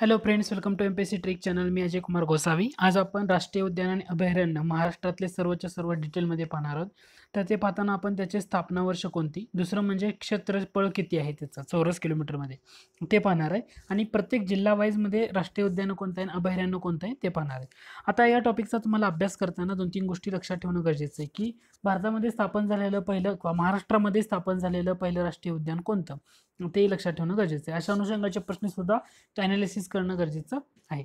hello friends welcome to M trick channel मी अजय कुमार गोसावी आज आपण राष्ट्रीय उद्यान आणि अभयारण्य महाराष्ट्रातले सर्वच्या सर्व डिटेलमध्ये पाहणार आहोत त्याचे पाहताना आपण त्याचे स्थापना वर्ष कोणती दुसरं म्हणजे क्षेत्रफळ किती आहे त्याचं चौरस किलोमीटरमध्ये ते पाहणार आहे आणि प्रत्येक जिल्हा वाईजमध्ये राष्ट्रीय उद्यानं कोणतं आहे अभयारण्य कोणतं आहे ते पाहणार आहे आता या टॉपिकचा तुम्हाला अभ्यास करताना दोन तीन गोष्टी लक्षात ठेवणं गरजेचं आहे की भारतामध्ये स्थापन झालेलं पहिलं किंवा महाराष्ट्रामध्ये स्थापन झालेलं पहिलं राष्ट्रीय उद्यान कोणतं तेही लक्षात ठेवणं गरजेचं आहे अशा अनुषंगाचे प्रश्नसुद्धा ॲनालिसिस करणं गरजेचं आहे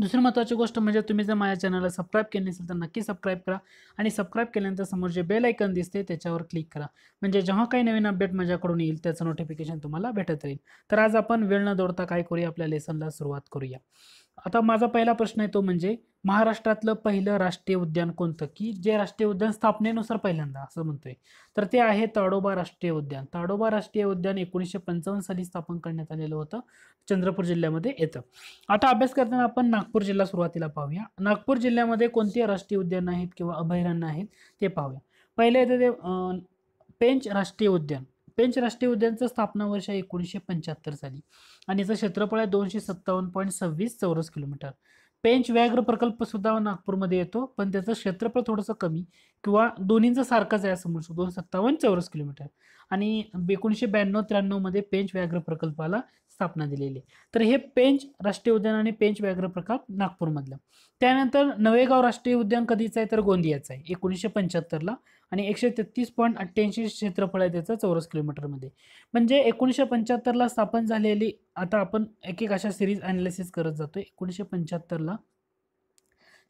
दुसरी महत्त्वाची गोष्ट म्हणजे तुम्ही जर माझ्या चॅनलला सबस्क्राईब केली नसेल तर नक्की सबस्क्राईब करा आणि सबस्क्राईब केल्यानंतर समोर जे बेल ऐकन दिसते त्याच्यावर क्लिक करा म्हणजे जेव्हा काही नवीन अपडेट माझ्याकडून येईल त्याचं नोटिफिकेशन तुम्हाला भेटत राहील तर आज आपण वेळ न दोडता काय करूया आपल्या लेसनला सुरुवात करूया आता माझा पहिला प्रश्न आहे तो म्हणजे महाराष्ट्रातलं पहिलं राष्ट्रीय उद्यान कोणतं की जे राष्ट्रीय उद्यान स्थापनेनुसार पहिल्यांदा असं म्हणतोय तर ते आहे ताडोबा राष्ट्रीय उद्यान ताडोबा राष्ट्रीय उद्यान एकोणीसशे पंचावन्न साली स्थापन करण्यात आलेलं होतं चंद्रपूर जिल्ह्यामध्ये येतं आता अभ्यास करताना आपण नागपूर जिल्हा सुरुवातीला पाहूया नागपूर जिल्ह्यामध्ये कोणते राष्ट्रीय उद्यानं आहेत किंवा अभयारण्य आहेत ते पाहूया पहिले येतं ते पेंच राष्ट्रीय उद्यान पेंच राष्ट्रीय उद्यानचं स्थापना वर्ष एकोणीसशे पंच्याहत्तर साली आणि याचं क्षेत्रफळ आहे दोनशे सत्तावन्न पॉईंट सव्वीस चौरस किलोमीटर पेंच व्याघ्र प्रकल्प सुद्धा नागपूरमध्ये येतो पण त्याचं क्षेत्रफळ थोडंसं कमी किंवा दोन्हींचं सारखंच आहे असं म्हणू शकतो दोन सत्तावन्न चौरस किलोमीटर आणि एकोणीसशे ब्याण्णव त्र्याण्णवमध्ये पेंच व्याघ्र प्रकल्पाला स्थापना दिलेली आहे तर हे पेंच राष्ट्रीय उद्यान आणि पेंच व्याघ्र प्रकल्प नागपूरमधलं त्यानंतर नवेगाव राष्ट्रीय उद्यान कधीचं आहे तर गोंदियाचं आहे एकोणीसशे पंच्याहत्तरला आणि एकशे तेहतीस पॉईंट अठ्ठ्याऐंशी क्षेत्रफळ आहे त्याचं चौरस किलोमीटरमध्ये म्हणजे एकोणीसशे पंच्याहत्तरला स्थापन झालेली आता आपण एक एक अशा सिरीज ॲनालिसिस करत जातो एकोणीसशे पंच्याहत्तरला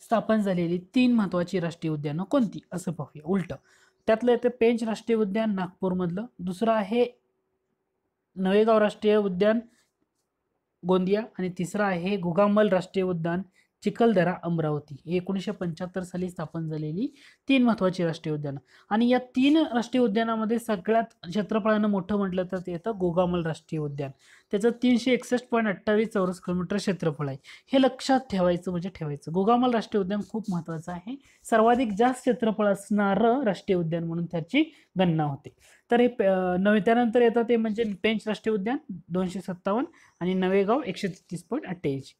स्थापन झालेली तीन महत्त्वाची राष्ट्रीय उद्यानं कोणती असं पाहूया उलटं त्यातलं येतं पेंच राष्ट्रीय उद्यान नागपूरमधलं दुसरं आहे नवेगाव राष्ट्रीय उद्यान गोंदिया आणि तिसरं आहे गुगामल राष्ट्रीय उद्यान चिखलदरा अमरावती हे एकोणीसशे पंच्याहत्तर साली स्थापन झालेली तीन महत्त्वाची राष्ट्रीय उद्यानं आणि या तीन राष्ट्रीय उद्यानामध्ये सगळ्यात क्षेत्रफळानं मोठं म्हटलं तर ते येतं गोगामल राष्ट्रीय उद्यान त्याचं तीनशे एकसष्ट पॉईंट अठ्ठावीस चौरस किलोमीटर क्षेत्रफळ आहे हे लक्षात ठेवायचं म्हणजे ठेवायचं गोगामल राष्ट्रीय उद्यान खूप महत्त्वाचं आहे सर्वाधिक जास्त क्षेत्रफळ असणारं राष्ट्रीय उद्यान म्हणून त्याची गणना होते तर हे नवे त्यानंतर येतं ते म्हणजे पेंच राष्ट्रीय उद्यान दोनशे सत्तावन्न आणि नवेगाव एकशे तेहतीस पॉईंट अठ्ठ्याऐंशी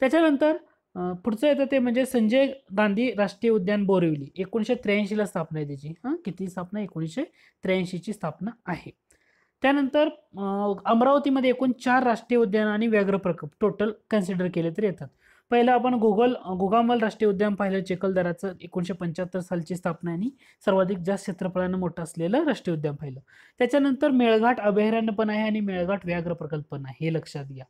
त्याच्यानंतर पुढचं येतं ते म्हणजे संजय गांधी राष्ट्रीय उद्यान बोरिवली एकोणीसशे त्र्याऐंशीला स्थापना आहे त्याची हां किती स्थापना एकोणीसशे त्र्याऐंशीची स्थापना आहे त्यानंतर अमरावतीमध्ये एकूण चार राष्ट्रीय उद्यान आणि व्याघ्र प्रकल्प टोटल कन्सिडर केले तर येतात पहिलं आपण गुगल गोगामल राष्ट्रीय उद्यान पाहिलं चिखलदराचं एकोणीशे पंच्याहत्तर सालची स्थापना आणि सर्वाधिक जास्त क्षेत्रफळानं मोठं असलेलं राष्ट्रीय उद्यान पाहिलं त्याच्यानंतर मेळघाट अभयारण्य पण आहे आणि मेळघाट व्याघ्र प्रकल्प पण आहे हे लक्षात घ्या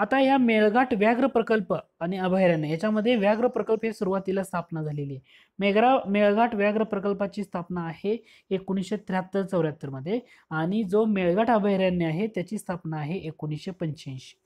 आता या मेळघाट व्याघ्र प्रकल्प आणि अभयारण्य याच्यामध्ये व्याघ्र प्रकल्प हे सुरुवातीला स्थापना झालेली आहे मेघरा मेळघाट व्याघ्र प्रकल्पाची स्थापना आहे एकोणीसशे त्र्याहत्तर चौऱ्याहत्तरमध्ये आणि जो मेळघाट अभयारण्य आहे त्याची स्थापना आहे एकोणीसशे पंच्याऐंशी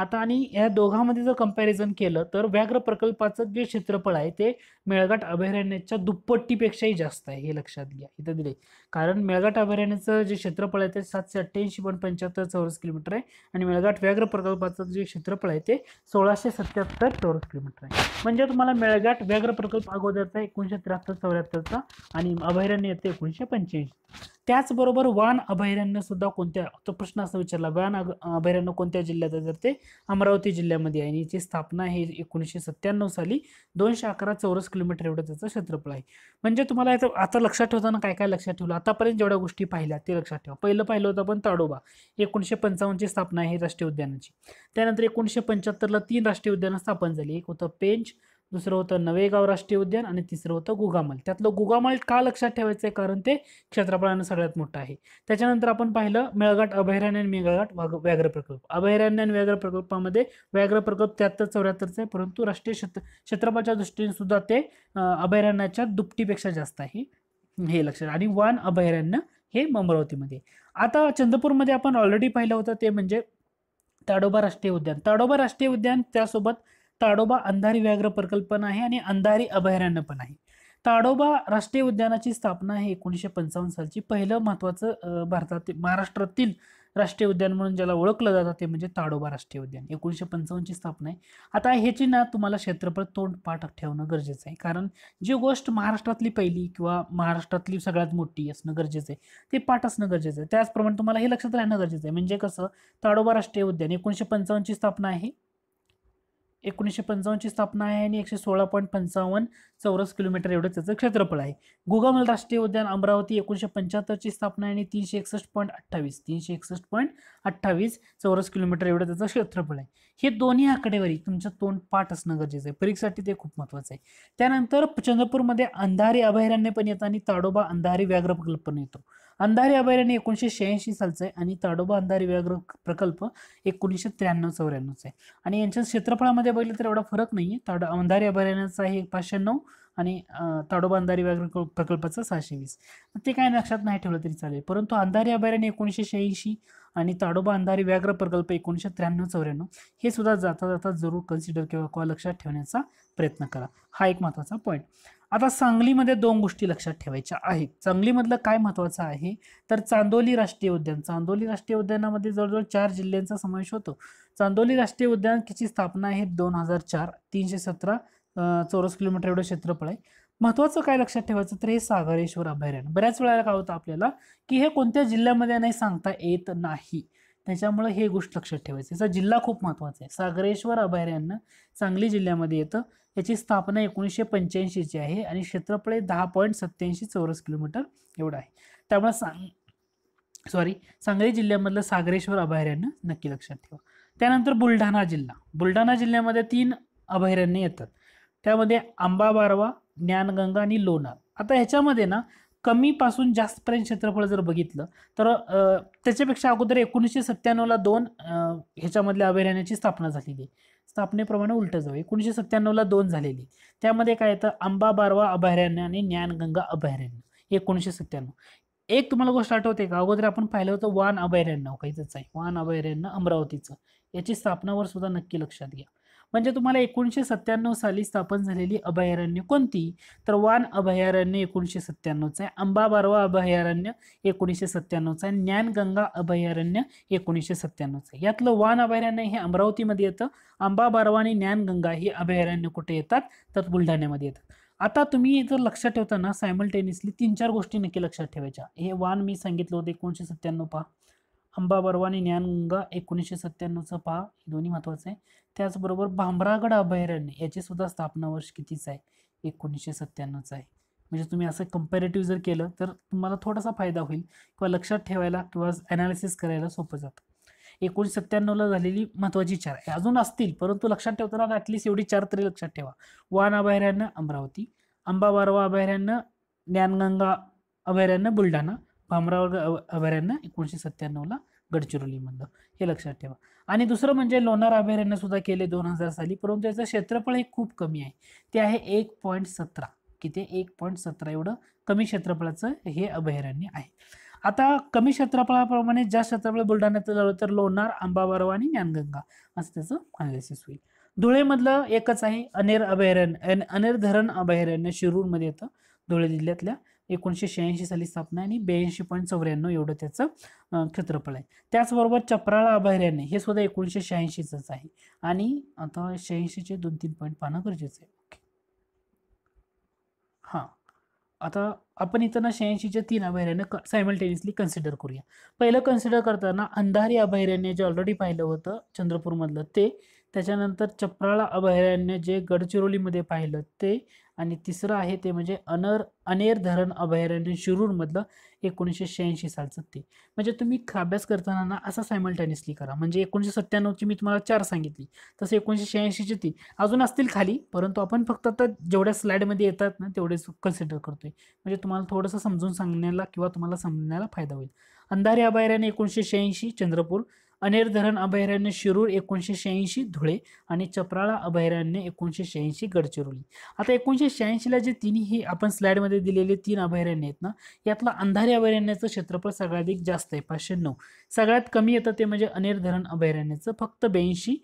आता आणि या दोघांमध्ये जर कंपॅरिझन केलं तर व्याघ्र प्रकल्पाचं जे क्षेत्रफळ आहे ते मेळघाट अभयारण्याच्या दुप्पट्टीपेक्षाही जास्त आहे हे लक्षात घ्या इथं दिले कारण मेळघाट अभयारण्याचं जे क्षेत्रफळ आहे ते सातशे अठ्ठ्याऐंशी पॉईंट पंच्याहत्तर चौरस किलोमीटर आहे आणि मेळघाट व्याघ्र प्रकल्पाचं जे क्षेत्रफळ आहे ते सोळाशे सत्याहत्तर चौरस किलोमीटर आहे म्हणजे तुम्हाला मेळघाट व्याघ्र प्रकल्प अगोदरचा एकोणीशे त्र्याहत्तर चौऱ्याहत्तरचा आणि अभयारण्य येते एकोणीशे पंच्याऐंशी त्याचबरोबर वान अभयारण्य सुद्धा कोणत्या तो प्रश्न असा विचारला वान अभयारण्य कोणत्या जिल्ह्यात आहे तर ते अमरावती जिल्ह्यामध्ये आहे आणि याची स्थापना हे एकोणीसशे सत्त्याण्णव साली दोनशे अकरा चौरस किलोमीटर एवढं त्याचं क्षेत्रफळ आहे म्हणजे तुम्हाला आता आता लक्षात ठेवताना काय काय लक्षात ठेवलं आतापर्यंत जेवढ्या गोष्टी पाहिल्या ते लक्षात ठेवा पहिलं पाहिलं होतं आपण ताडोबा एकोणीसशे पंचावन्नची स्थापना आहे राष्ट्रीय उद्यानाची त्यानंतर एकोणीसशे पंच्याहत्तरला तीन राष्ट्रीय उद्यानं स्थापन झाली एक होतं पेंच दुसरं होतं नवेगाव राष्ट्रीय उद्यान आणि तिसरं होतं गुगामल त्यातलं गुगामल का लक्षात ठेवायचं आहे कारण ते क्षेत्रफळानं सगळ्यात मोठं आहे त्याच्यानंतर आपण पाहिलं मेळघाट अभयारण्य आणि मेळघाट व्याघ्र प्रकल्प अभयारण्य आणि व्याघ्र प्रकल्पामध्ये व्याघ्र प्रकल्प त्याहत्तर चौऱ्याहत्तरचा आहे परंतु राष्ट्रीय क्षेत्र क्षेत्रफळाच्या दृष्टीने सुद्धा ते अभयारण्याच्या दुपटीपेक्षा जास्त आहे हे लक्षात आणि वान अभयारण्य हे अमरावतीमध्ये आता चंद्रपूरमध्ये आपण ऑलरेडी पाहिलं होतं ते म्हणजे ताडोबा राष्ट्रीय उद्यान ताडोबा राष्ट्रीय उद्यान त्यासोबत ताडोबा अंधारी व्याघ्र प्रकल्प आहे आणि अंधारी अभयारण्य पण आहे ताडोबा राष्ट्रीय उद्यानाची स्थापना आहे एकोणीसशे पंचावन्न सालची पहिलं महत्त्वाचं भारतातील महाराष्ट्रातील राष्ट्रीय उद्यान म्हणून ज्याला ओळखलं जातं ते म्हणजे ताडोबा राष्ट्रीय उद्यान एकोणीसशे पंचावन्नची स्थापना आहे आता ह्याची ना तुम्हाला क्षेत्रफळ तोंड पाठ ठेवणं गरजेचं आहे कारण जी गोष्ट महाराष्ट्रातली पहिली किंवा महाराष्ट्रातली सगळ्यात मोठी असणं गरजेचं आहे ते पाठ असणं गरजेचं आहे त्याचप्रमाणे तुम्हाला हे लक्षात राहणं गरजेचं आहे म्हणजे कसं ताडोबा राष्ट्रीय उद्यान एकोणीसशे पंचावन्नची स्थापना आहे एकोणीसशे पंचावन्नची स्थापना आहे आणि एकशे सोळा पॉईंट पंचावन्न चौरस किलोमीटर एवढं त्याचं क्षेत्रफळ आहे गोगामल राष्ट्रीय उद्यान अमरावती एकोणीसशे पंच्याहत्तरची स्थापना आहे आणि तीनशे एकसष्ट पॉईंट अठ्ठावीस तीनशे एकसष्ट पॉईंट अठ्ठावीस चौरस किलोमीटर एवढं त्याचं क्षेत्रफळ आहे हे दोन्ही आकडेवारी तुमच्या तोंड पाठ असणं गरजेचं आहे परीक्षेसाठी ते खूप महत्वाचं आहे त्यानंतर चंद्रपूरमध्ये अंधारी अभयारण्य पण येतं आणि ताडोबा अंधारी व्याघ्र प्रकल्प पण येतो अंधारी अभयारण्य एकोणीसशे शहाऐंशी सालचं आहे आणि ताडोबा अंधारी व्याघ्र प्रकल्प एकोणीसशे त्र्याण्णव चौऱ्याण्णवचा आहे आणि यांच्या क्षेत्रफळामध्ये बघितलं तर एवढा फरक नाही आहे ताडो अंधारी अभयारण्याचा आहे पाचशे नऊ आणि ताडोबा अंधारी व्याघ्र प्रकल्पाचा सहाशे वीस ते काय लक्षात नाही ठेवलं तरी चालेल परंतु अंधारी अभयारण्य एकोणीसशे शहाऐंशी आणि ताडोबा अंधारी व्याघ्र प्रकल्प एकोणीसशे त्र्याण्णव चौऱ्याण्णव हे सुद्धा जाता जाता जरूर कन्सिडर किंवा लक्षात ठेवण्याचा प्रयत्न करा हा एक महत्त्वाचा पॉईंट आता सांगलीमध्ये दोन गोष्टी लक्षात ठेवायच्या आहेत सांगलीमधलं काय महत्त्वाचं आहे तर चांदोली राष्ट्रीय उद्यान चांदोली राष्ट्रीय उद्यानामध्ये जवळजवळ चार जिल्ह्यांचा समावेश होतो चांदोली राष्ट्रीय उद्यानाची स्थापना आहे दोन हजार चार तीनशे सतरा चौरस किलोमीटर एवढं क्षेत्रफळ आहे महत्त्वाचं काय लक्षात ठेवायचं तर हे सागरेश्वर अभयारण्य बऱ्याच वेळेला काय होतं आपल्याला की हे कोणत्या जिल्ह्यामध्ये नाही सांगता येत नाही त्याच्यामुळे हे गोष्ट लक्षात ठेवायचं याचा जिल्हा खूप महत्त्वाचा आहे सागरेश्वर अभयारण्य सांगली जिल्ह्यामध्ये येतं याची स्थापना एकोणीसशे पंच्याऐंशीची आहे आणि क्षेत्रफळ दहा पॉईंट सत्त्याऐंशी चौरस किलोमीटर एवढं आहे त्यामुळे सांग सॉरी सांगली जिल्ह्यामधलं सागरेश्वर अभयारण्य नक्की लक्षात ठेवा त्यानंतर बुलढाणा जिल्हा बुलढाणा जिल्ह्यामध्ये तीन अभयारण्य येतात त्यामध्ये आंबा बारवा ज्ञानगंगा आणि लोणार आता ह्याच्यामध्ये ना कमीपासून जास्तपर्यंत क्षेत्रफळ जर बघितलं तर त्याच्यापेक्षा अगोदर एकोणीसशे सत्त्याण्णवला दोन ह्याच्यामधल्या अभयारण्याची स्थापना झालेली आहे स्थापनेप्रमाणे उलट जाऊ एकोणीसशे सत्त्याण्णवला दोन झालेली त्यामध्ये काय येतं आंबा बारवा अभयारण्य आणि ज्ञानगंगा अभयारण्य एकोणीसशे सत्त्याण्णव एक तुम्हाला गोष्ट आठवते का अगोदर आपण पाहिलं होतं वान अभयारण्य हो, काहीच आहे वान अभयारण्य अमरावतीचं याची स्थापनावर सुद्धा नक्की लक्षात घ्या म्हणजे तुम्हाला एकोणीसशे सत्त्याण्णव साली स्थापन झालेली अभयारण्य कोणती तर वान अभयारण्य एकोणीसशे सत्त्याण्णवचं आहे अंबाबारवा बारवा अभयारण्य एकोणीसशे सत्त्याण्णवचं आहे ज्ञानगंगा अभयारण्य एकोणीसशे सत्त्याण्णवचं आहे यातलं वान अभयारण्य हे अमरावतीमध्ये येतं अंबाबारवा बारवा आणि ज्ञानगंगा ही अभयारण्य कुठे येतात तर बुलढाण्यामध्ये येतात आता तुम्ही जर लक्षात ठेवताना सायमल्टेनियसली तीन चार गोष्टी नक्की लक्षात ठेवायच्या हे वान मी सांगितलं होतं एकोणीसशे सत्त्याण्णव पहा अंबाबर्वा आणि ज्ञानगंगा एकोणीसशे सत्त्याण्णवचं पहा दोन्ही महत्त्वाचं आहे त्याचबरोबर भांबरागड अभयारण्य याची सुद्धा स्थापना वर्ष कितीचं आहे एकोणीसशे सत्त्याण्णवचं आहे म्हणजे तुम्ही असं कम्पॅरेटिव्ह जर केलं तर तुम्हाला थोडासा फायदा होईल किंवा लक्षात ठेवायला किंवा ॲनालिसिस करायला सोपं जातं एकोणीसशे सत्त्याण्णवला झालेली महत्त्वाची चार आहे अजून असतील परंतु लक्षात ठेवताना ॲटलीस्ट एवढी चार तरी लक्षात ठेवा वान अभयारण्य अमरावती अंबा बारवा अभयारण्य ज्ञानगंगा अभयारण्य बुलढाणा भामरावर्ग अभयारण्य एकोणीशे सत्त्याण्णवला गडचिरोलीमधलं हे लक्षात ठेवा आणि दुसरं म्हणजे लोणार अभयारण्य सुद्धा केले दोन हजार साली परंतु याचं क्षेत्रफळ हे खूप कमी आहे ते आहे एक पॉईंट सतरा किती एक पॉईंट सतरा एवढं कमी क्षेत्रफळाचं हे अभयारण्य आहे आता कमी क्षेत्रफळाप्रमाणे ज्या क्षेत्रफळ बुलढाण्यात झालं तर लोणार आंबाबारव आणि ज्ञानगंगा असं त्याचं अनालिसिस होईल धुळेमधलं एकच आहे अनेर अभयारण्य अनेर धरण अभयारण्य शिरूरमध्ये येतं धुळे जिल्ह्यातल्या एकोणीसशे शहाऐंशी साली स्थापना आणि ब्याऐंशी पॉईंट चौऱ्याण्णव एवढं त्याचं क्षेत्रफळ आहे त्याचबरोबर चपराळा अभयारण्य हे सुद्धा एकोणीसशे शहाऐंशीचंच आहे आणि आता शहाऐंशीचे दोन तीन पॉईंट पाहणं गरजेचं आहे ओके हां आता आपण इथं ना शहाऐंशीच्या तीन अभयारण्य क सायमल्टेनियसली कन्सिडर करूया पहिलं कन्सिडर करताना अंधारी अभयारण्य जे ऑलरेडी पाहिलं होतं चंद्रपूरमधलं ते त्याच्यानंतर चपराळा अभयारण्य जे गडचिरोलीमध्ये पाहिलं ते आणि तिसरं आहे ते म्हणजे अनर अनेर धरण अभयारण्य शिरूरमधलं एकोणीसशे शहाऐंशी सालचं ते म्हणजे तुम्ही अभ्यास करताना ना असा सायमल्टेनियसली करा म्हणजे एकोणीसशे सत्त्याण्णवची मी तुम्हाला चार सांगितली तसं एकोणीसशे शहाऐंशीची तीन अजून असतील खाली परंतु आपण फक्त आता जेवढ्या स्लाईडमध्ये येतात ना तेवढेच कन्सिडर करतोय म्हणजे तुम्हाला थोडंसं समजून सांगण्याला किंवा तुम्हाला समजण्याला फायदा होईल अंधारे अभयारण्य एकोणीसशे शहाऐंशी चंद्रपूर अनेर धरण अभयारण्य शिरूर एकोणीसशे शहाऐंशी धुळे आणि चपराळा अभयारण्य एकोणीसशे शहाऐंशी गडचिरोली आता एकोणीसशे शहाऐंशीला जे तिन्ही हे आपण स्लाईडमध्ये दिलेले तीन अभयारण्य आहेत ना यातला अंधारी अभयारण्याचं क्षेत्रफळ सगळ्यात जास्त आहे पाचशे नऊ सगळ्यात कमी येतं ते म्हणजे अनेर धरण अभयारण्याचं फक्त ब्याऐंशी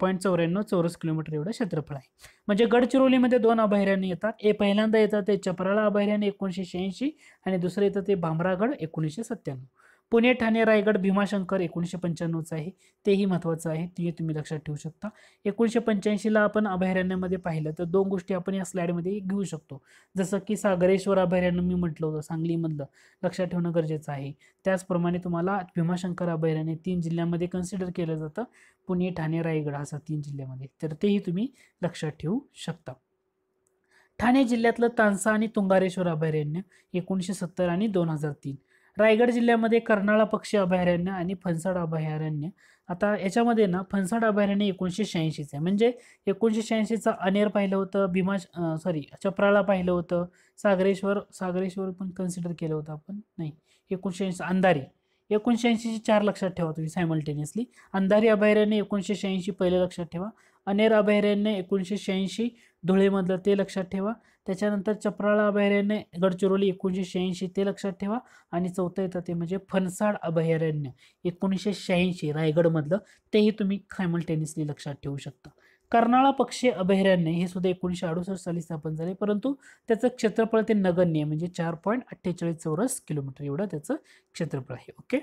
पॉईंट चौऱ्याण्णव चौरस किलोमीटर एवढं क्षेत्रफळ आहे म्हणजे गडचिरोलीमध्ये दोन अभयारण्य येतात ए पहिल्यांदा येतात ते चपराळा अभयारण्य एकोणीसशे शहाऐंशी आणि दुसरं येतं ते भामरागड एकोणीसशे सत्त्याण्णव पुणे ठाणे रायगड भीमाशंकर एकोणीशे पंच्याण्णवचं आहे तेही महत्त्वाचं आहे ते तुम्ही लक्षात ठेवू शकता एकोणीशे पंच्याऐंशीला आपण अभयारण्यामध्ये पाहिलं तर दोन गोष्टी आपण या स्लाईडमध्ये घेऊ शकतो जसं की सागरेश्वर अभयारण्य मी म्हटलं होतं सांगलीमधलं लक्षात ठेवणं गरजेचं आहे त्याचप्रमाणे तुम्हाला भीमाशंकर अभयारण्य तीन जिल्ह्यामध्ये कन्सिडर केलं जातं पुणे ठाणे रायगड असं तीन जिल्ह्यामध्ये तर तेही तुम्ही लक्षात ठेवू शकता ठाणे जिल्ह्यातलं तानसा आणि तुंगारेश्वर अभयारण्य एकोणीसशे सत्तर आणि दोन हजार तीन रायगड जिल्ह्यामध्ये कर्नाळा पक्षी अभयारण्य आणि फणसाड अभयारण्य आता याच्यामध्ये ना फणसाड अभयारण्य एकोणीसशे शहाऐंशीचं आहे म्हणजे एकोणीसशे शहाऐंशीचं अनेर पाहिलं होतं भीमा सॉरी चपराळा पाहिलं होतं सागरेश्वर सागरेश्वर पण कन्सिडर केलं होतं आपण नाही एकोणीसशे ऐंशी अंधारी एकोणीसशे ऐंशीचे चार लक्षात ठेवा तुम्ही सायमल्टेनियसली अंधारी अभयारण्य एकोणीसशे शहाऐंशी पहिलं लक्षात ठेवा अनेर अभयारण्य एकोणीसशे शहाऐंशी धुळेमधलं ते लक्षात ठेवा त्याच्यानंतर चपराळा अभयारण्य गडचिरोली एकोणीसशे शहाऐंशी ते लक्षात ठेवा आणि चौथं येतं ते म्हणजे फणसाड अभयारण्य एकोणीसशे शहाऐंशी रायगडमधलं तेही तुम्ही खायमल टेनिसने लक्षात ठेवू शकता कर्नाळा पक्षी अभयारण्य हे सुद्धा एकोणीसशे अडुसष्ट साली स्थापन झाले परंतु त्याचं क्षेत्रफळ ते नगण्य म्हणजे चार पॉईंट अठ्ठेचाळीस चौरस किलोमीटर एवढं त्याचं क्षेत्रफळ आहे ओके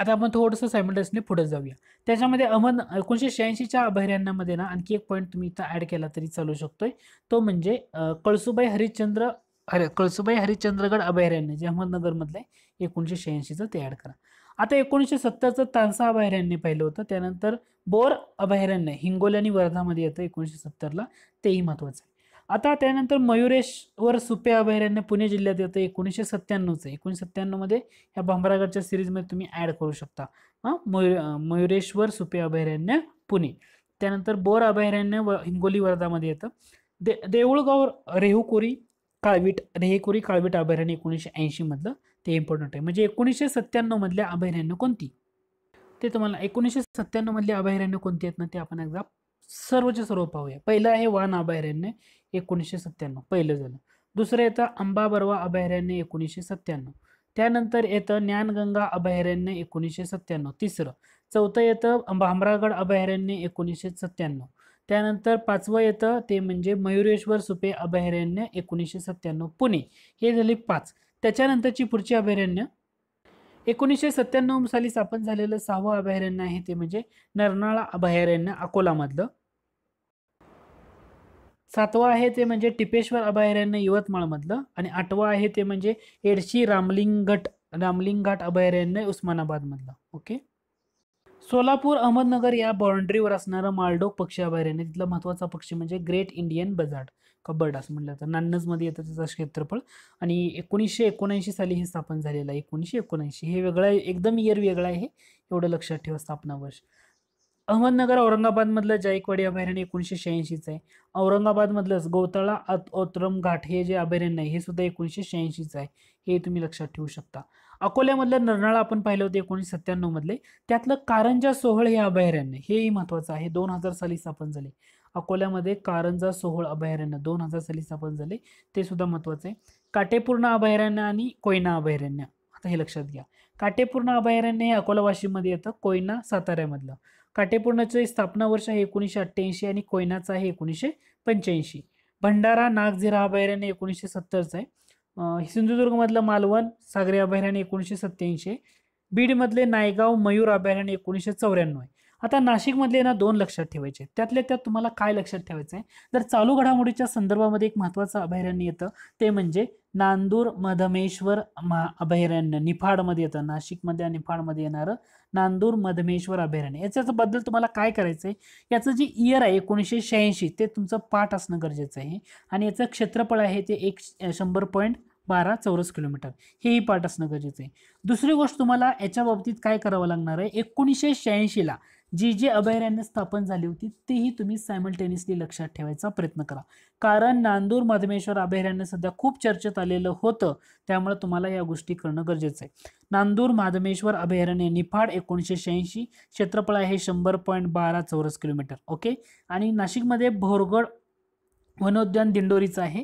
आता आपण थोडंसं सायमल्टसने पुढे जाऊया त्याच्यामध्ये अहमद एकोणीशे शहाऐंशीच्या अभयारण्यामध्ये ना आणखी एक पॉईंट तुम्ही इथं ॲड केला तरी चालू शकतोय तो म्हणजे कळसुबाई हरिश्चंद्र हरे कळसुबाई हरिश्चंद्रगड अभयारण्य जे अहमदनगरमधलं आहे एकोणीसशे शहाऐंशीचं ते ॲड करा आता एकोणीसशे सत्तरचं तानसा अभयारण्य पाहिलं होतं त्यानंतर बोर अभयारण्य हिंगोली आणि वर्धामध्ये येतं एकोणीसशे सत्तरला तेही महत्त्वाचं आहे आता त्यानंतर मयुरेशवर सुपे अभयारण्य पुणे जिल्ह्यात येतं एकोणीसशे सत्त्याण्णवचं एकोणीसशे सत्त्याण्णवमध्ये ह्या भांबरागडच्या सिरीजमध्ये तुम्ही ॲड करू शकता हां मयुरेश्वर सुपे अभयारण्य पुणे त्यानंतर बोर अभयारण्य व हिंगोली वर्धामध्ये येतं दे देऊळगाव रेहुकोरी काळवीट रेहेकोरी काळवीट अभयारण्य एकोणीसशे ऐंशीमधलं ते इम्पॉर्टंट आहे म्हणजे एकोणीसशे सत्त्याण्णवमधल्या अभयारण्य कोणती ते तुम्हाला एकोणीसशे मधले अभयारण्य कोणती आहेत ना ते आपण एकदा सर्वच्या सर्व पाहूया पहिलं आहे वान अभयारण्य एकोणीसशे सत्त्याण्णव पहिलं झालं दुसरं येतं अंबा बर्वा अभयारण्य एकोणीसशे सत्त्याण्णव त्यानंतर येतं ज्ञानगंगा अभयारण्य एकोणीसशे सत्त्याण्णव तिसरं चौथं येतं भामरागड अभयारण्य एकोणीसशे सत्त्याण्णव त्यानंतर पाचवं येतं ते म्हणजे मयुरेश्वर सुपे अभयारण्य एकोणीसशे सत्त्याण्णव पुणे हे झाले पाच त्याच्यानंतरची पुढची अभयारण्य एकोणीसशे सत्त्याण्णव साली स्थापन झालेलं सहावं अभयारण्य आहे ते म्हणजे नरनाळा अभयारण्य अकोलामधलं सातवा आहे ते म्हणजे टिपेश्वर अभयारण्य यवतमाळमधलं आणि आठवा आहे ते म्हणजे एडशी रामलिंगट रामलिंगघाट अभयारण्य उस्मानाबादमधलं ओके सोलापूर अहमदनगर या बाउंड्रीवर असणारं मालडोक पक्षी अभयारण्य तिथला महत्त्वाचा पक्षी म्हणजे ग्रेट इंडियन बजाड कबर्ड असं म्हटलं तर नान्नजमध्ये येतं त्याचं क्षेत्रफळ आणि एकोणीसशे एकोणऐंशी साली हे स्थापन झालेलं आहे एकोणीसशे एकोणऐंशी हे वेगळं एकदम इयर वेगळं आहे एवढं लक्षात ठेवा स्थापना वर्ष अहमदनगर औरंगाबादमधलं जायकवाडी अभयारण्य एकोणीसशे शहाऐंशीचं आहे औरंगाबादमधलंच अत ओत्रम घाट हे जे अभयारण्य आहे हे सुद्धा एकोणीसशे शहाऐंशीचं आहे हे तुम्ही लक्षात ठेवू शकता अकोल्यामधलं नरनाळा आपण पाहिलं होतं एकोणीसशे सत्त्याण्णवमधले त्यातलं कारंजा सोहळ हे अभयारण्य हेही महत्त्वाचं आहे दोन हजार साली स्थापन झाले अकोल्यामध्ये कारंजा सोहळ अभयारण्य दोन हजार साली स्थापन झाले ते सुद्धा महत्त्वाचं आहे काटेपूर्ण अभयारण्य आणि कोयना अभयारण्य आता हे लक्षात घ्या काटेपूर्ण अभयारण्य हे अकोला वाशिममध्ये येतं कोयना साताऱ्यामधलं काटेपूर्णाची स्थापना वर्ष आहे एकोणीसशे अठ्ठ्याऐंशी आणि कोयनाचा आहे एकोणीसशे पंच्याऐंशी भंडारा नागझिरा अभयारण्य एकोणीसशे सत्तरचं आहे सिंधुदुर्गमधलं मालवण सागरी अभयारण्य एकोणीसशे सत्त्याऐंशी आहे बीडमधले नायगाव मयूर अभयारण्य एकोणीसशे चौऱ्याण्णव आहे आता नाशिकमधले ना दोन लक्षात ठेवायचे त्यातल्या त्यात तुम्हाला काय लक्षात ठेवायचं आहे तर चालू घडामोडीच्या संदर्भामध्ये एक महत्त्वाचं अभयारण्य येतं ते म्हणजे नांदूर मधमेश्वर महा अभयारण्य निफाडमध्ये येतं नाशिकमध्ये निफाडमध्ये येणारं नांदूर मधमेश्वर अभयारण्य याच्याबद्दल तुम्हाला काय करायचं आहे याचं जे इयर आहे एकोणीसशे शहाऐंशी ते तुमचं पाठ असणं गरजेचं आहे आणि याचं क्षेत्रफळ आहे ते एक शंभर पॉईंट बारा चौरस किलोमीटर हेही पाठ असणं गरजेचं आहे दुसरी गोष्ट तुम्हाला याच्या बाबतीत काय करावं लागणार आहे एकोणीसशे शहाऐंशीला जी जी अभयारण्य स्थापन झाली होती तेही तुम्ही सायमल्टेनियसली लक्षात ठेवायचा प्रयत्न करा कारण नांदूर मधमेश्वर अभयारण्य सध्या खूप चर्चेत आलेलं होतं त्यामुळे तुम्हाला या गोष्टी करणं गरजेचं आहे नांदूर माधमेश्वर अभयारण्य निफाड एकोणीसशे शहाऐंशी क्षेत्रफळ आहे शंभर पॉईंट बारा चौरस किलोमीटर ओके आणि नाशिकमध्ये भोरगड वनोद्यान दिंडोरीचं आहे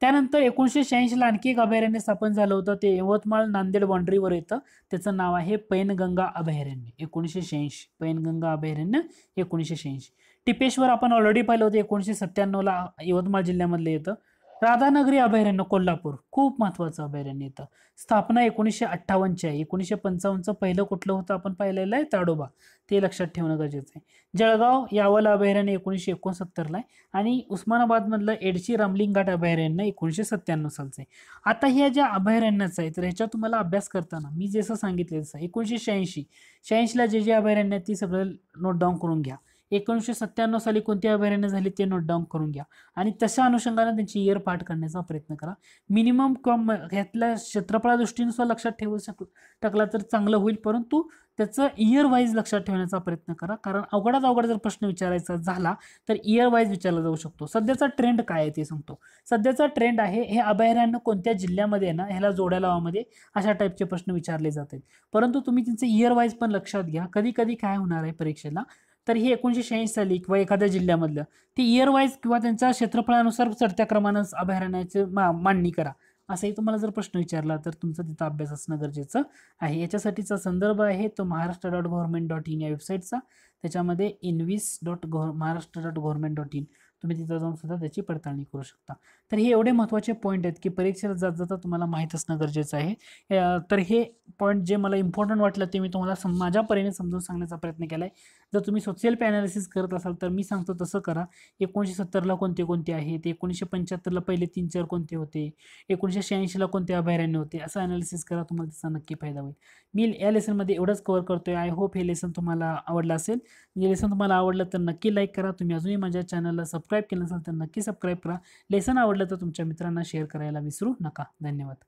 त्यानंतर एकोणीसशे शहाऐंशीला आणखी एक अभयारण्य स्थापन झालं होतं ते यवतमाळ नांदेड बाँड्रीवर येतं त्याचं नाव आहे पैनगंगा अभयारण्य एकोणीसशे शहाऐंशी पैनगंगा अभयारण्य एकोणीसशे शहाऐंशी टिपेश्वर आपण ऑलरेडी पाहिलं होतं एकोणीसशे सत्त्याण्णवला यवतमाळ जिल्ह्यामधलं येतं राधानगरी अभयारण्य कोल्हापूर खूप महत्त्वाचं अभयारण्य येतं स्थापना एकोणीसशे अठ्ठावन्नची आहे एकोणीसशे पंचावन्नचं पहिलं कुठलं होतं आपण पाहिलेलं आहे ताडोबा ते लक्षात ठेवणं गरजेचं आहे जळगाव यावला अभयारण्य एकोणीसशे एकोणसत्तरला आहे आणि उस्मानाबादमधलं एडशी रामलिंग घाट अभयारण्य एकोणीसशे सत्त्याण्णव सालचं आहे आता ह्या ज्या अभयारण्याचं आहे तर ह्याच्यात तुम्हाला अभ्यास करताना मी जसं सांगितलं जसं एकोणीसशे शहाऐंशी शहाऐंशीला जे जे अभयारण्य ती सगळं नोट डाऊन करून घ्या एकोणीसशे सत्त्याण्णव साली कोणती अभयारण्य झाली ते नोट डाऊन करून घ्या आणि तशा अनुषंगाने त्यांची इयर पाठ करण्याचा प्रयत्न करा मिनिमम कॉम ह्यातल्या क्षेत्रफळा दृष्टीनुसार लक्षात ठेवू शक टाकला तर चांगलं होईल परंतु त्याचं इयर वाईज लक्षात ठेवण्याचा प्रयत्न करा कारण अवघडात अवघड जर प्रश्न विचारायचा झाला तर इयर वाईज विचारला जाऊ शकतो सध्याचा ट्रेंड काय आहे ते सांगतो सध्याचा ट्रेंड आहे हे अभयारण्य कोणत्या जिल्ह्यामध्ये ना ह्याला जोड्या लावामध्ये अशा टाईपचे प्रश्न विचारले जातात परंतु तुम्ही त्यांचे इयर वाईज पण लक्षात घ्या कधी कधी काय होणार आहे परीक्षेला तर ही एकोणीशे शहाऐंशी साली किंवा एखाद्या जिल्ह्यामधलं ते इयर वाईज किंवा त्यांच्या क्षेत्रफळानुसार चढत्या क्रमानं अभयारण्याची मा मांडणी करा असाही तुम्हाला जर प्रश्न विचारला तर तुमचा तिथं अभ्यास असणं गरजेचं आहे याच्यासाठीचा संदर्भ आहे तो Maharashtra dot government dot in या वेबसाईटचा त्याच्यामध्ये इनविस dot gov Maharashtra dot government dot in तुम्ही तिथं जाऊन सुद्धा त्याची पडताळणी करू शकता तर हे एवढे महत्त्वाचे पॉईंट आहेत की परीक्षेला जात जाता तुम्हाला माहीत असणं गरजेचं आहे तर हे पॉईंट जे मला इम्पॉर्टंट वाटलं ते मी तुम्हाला सम माझ्या परीने समजून सांगण्याचा प्रयत्न केला आहे जर तुम्ही सोशल पे ॲनालिसिस करत असाल तर मी सांगतो तसं करा एकोणीसशे सत्तरला कोणते कोणते आहेत एकोणीसशे पंच्याहत्तरला पहिले तीन चार कोणते होते एकोणीसशे शहाऐंशीला कोणते अभयारण्य होते असं ॲनालिसिस करा तुम्हाला त्याचा नक्की फायदा होईल मी या लेसनमध्ये एवढंच कवर करतो आहे आय होप हे लेसन तुम्हाला आवडलं असेल हे लेसन तुम्हाला आवडलं तर नक्की लाईक करा तुम्ही अजूनही माझ्या चॅनलला सब सबस्क्राईब केलं नसेल तर नक्की सबस्क्राईब करा लेसन आवडलं तर तुमच्या मित्रांना शेअर करायला विसरू नका धन्यवाद